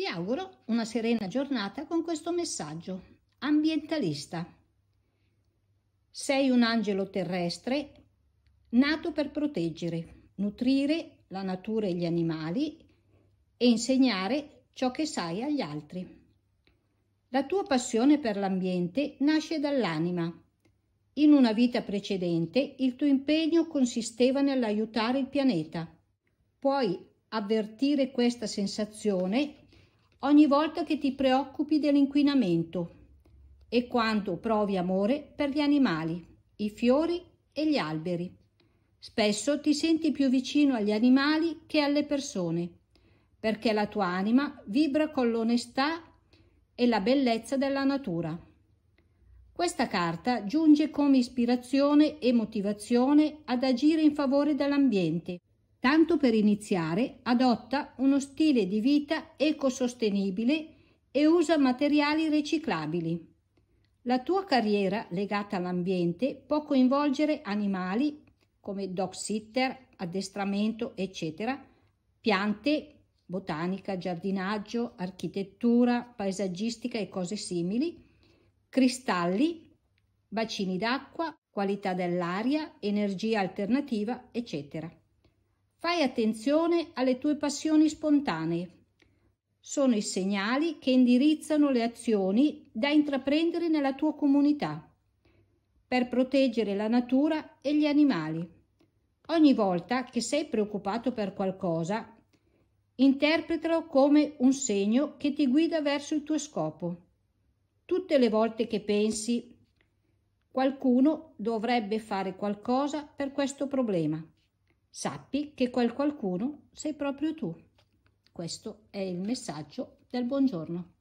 Vi auguro una serena giornata con questo messaggio. Ambientalista. Sei un angelo terrestre nato per proteggere, nutrire la natura e gli animali e insegnare ciò che sai agli altri. La tua passione per l'ambiente nasce dall'anima. In una vita precedente il tuo impegno consisteva nell'aiutare il pianeta. Puoi avvertire questa sensazione ogni volta che ti preoccupi dell'inquinamento e quanto provi amore per gli animali, i fiori e gli alberi. Spesso ti senti più vicino agli animali che alle persone, perché la tua anima vibra con l'onestà e la bellezza della natura. Questa carta giunge come ispirazione e motivazione ad agire in favore dell'ambiente Tanto per iniziare, adotta uno stile di vita ecosostenibile e usa materiali riciclabili. La tua carriera legata all'ambiente può coinvolgere animali come dog sitter, addestramento, eccetera, piante, botanica, giardinaggio, architettura, paesaggistica e cose simili, cristalli, bacini d'acqua, qualità dell'aria, energia alternativa, eccetera. Fai attenzione alle tue passioni spontanee. Sono i segnali che indirizzano le azioni da intraprendere nella tua comunità per proteggere la natura e gli animali. Ogni volta che sei preoccupato per qualcosa, interpretalo come un segno che ti guida verso il tuo scopo. Tutte le volte che pensi qualcuno dovrebbe fare qualcosa per questo problema. Sappi che quel qualcuno sei proprio tu. Questo è il messaggio del buongiorno.